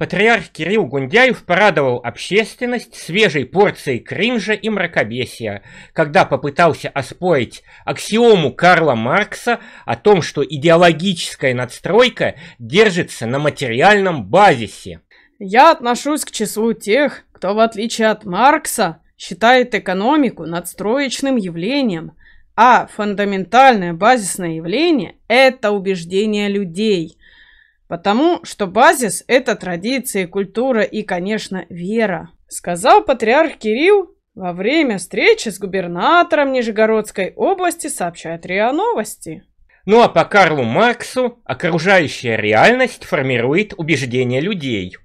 Патриарх Кирилл Гундяев порадовал общественность свежей порцией кринжа и мракобесия, когда попытался оспорить аксиому Карла Маркса о том, что идеологическая надстройка держится на материальном базисе. Я отношусь к числу тех, кто, в отличие от Маркса, считает экономику надстроечным явлением, а фундаментальное базисное явление – это убеждение людей – Потому что базис – это традиции, культура и, конечно, вера. Сказал патриарх Кирилл во время встречи с губернатором Нижегородской области, сообщает РИА Новости. Ну а по Карлу Марксу окружающая реальность формирует убеждения людей.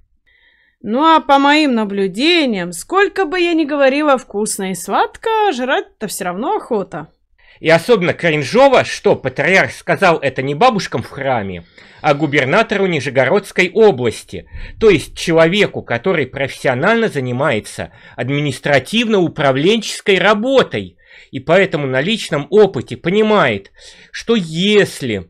Ну а по моим наблюдениям, сколько бы я ни говорила вкусно и сладко, жрать-то все равно охота. И особенно кринжово, что патриарх сказал это не бабушкам в храме, а губернатору Нижегородской области, то есть человеку, который профессионально занимается административно-управленческой работой, и поэтому на личном опыте понимает, что если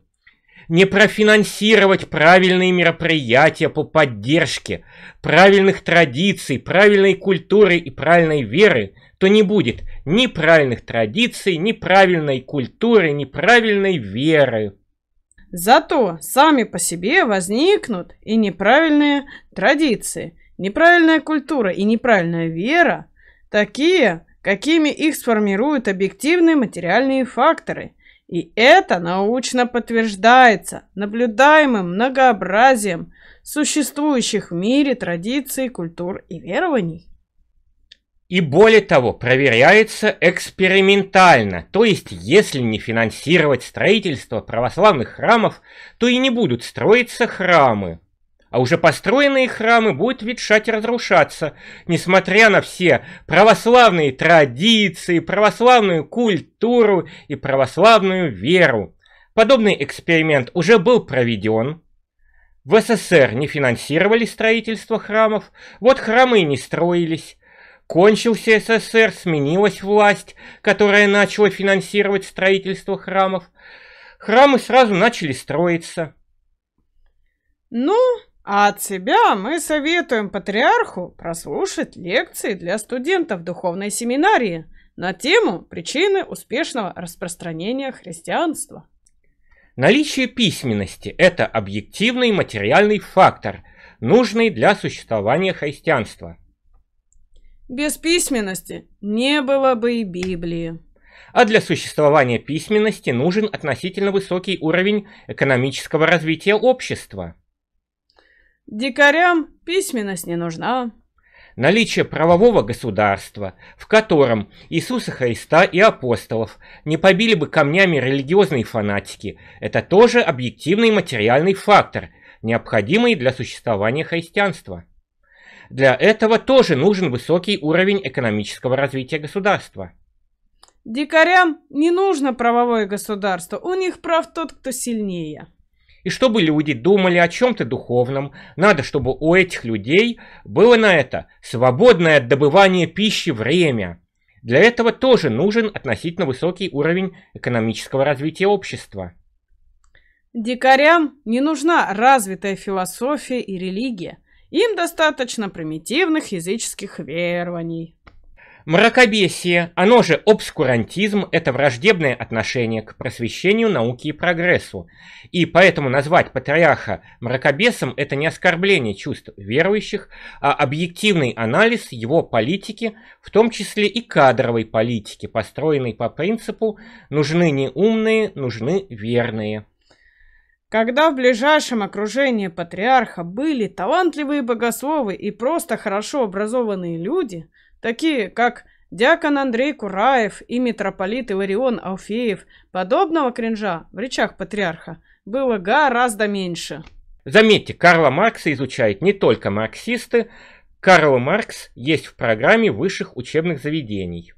не профинансировать правильные мероприятия по поддержке правильных традиций, правильной культуры и правильной веры, то не будет ни правильных традиций, ни правильной культуры, ни правильной веры. Зато сами по себе возникнут и неправильные традиции, неправильная культура и неправильная вера, такие, какими их сформируют объективные материальные факторы – и это научно подтверждается наблюдаемым многообразием существующих в мире традиций, культур и верований. И более того, проверяется экспериментально, то есть если не финансировать строительство православных храмов, то и не будут строиться храмы а уже построенные храмы будут ветшать и разрушаться, несмотря на все православные традиции, православную культуру и православную веру. Подобный эксперимент уже был проведен. В СССР не финансировали строительство храмов, вот храмы и не строились. Кончился СССР, сменилась власть, которая начала финансировать строительство храмов. Храмы сразу начали строиться. Ну, а от себя мы советуем патриарху прослушать лекции для студентов духовной семинарии на тему «Причины успешного распространения христианства». Наличие письменности – это объективный материальный фактор, нужный для существования христианства. Без письменности не было бы и Библии. А для существования письменности нужен относительно высокий уровень экономического развития общества. Дикарям письменность не нужна. Наличие правового государства, в котором Иисуса Христа и апостолов не побили бы камнями религиозные фанатики, это тоже объективный материальный фактор, необходимый для существования христианства. Для этого тоже нужен высокий уровень экономического развития государства. Дикарям не нужно правовое государство, у них прав тот, кто сильнее. И чтобы люди думали о чем-то духовном, надо, чтобы у этих людей было на это свободное от добывания пищи время. Для этого тоже нужен относительно высокий уровень экономического развития общества. Дикарям не нужна развитая философия и религия. Им достаточно примитивных языческих верований. Мракобесие, оно же обскурантизм, это враждебное отношение к просвещению, науке и прогрессу. И поэтому назвать патриарха мракобесом – это не оскорбление чувств верующих, а объективный анализ его политики, в том числе и кадровой политики, построенной по принципу «нужны не умные, нужны верные». Когда в ближайшем окружении патриарха были талантливые богословы и просто хорошо образованные люди, такие как диакон Андрей Кураев и митрополит Иларион Алфеев, подобного кринжа в речах патриарха было гораздо меньше. Заметьте, Карла Маркса изучают не только марксисты, Карл Маркс есть в программе высших учебных заведений.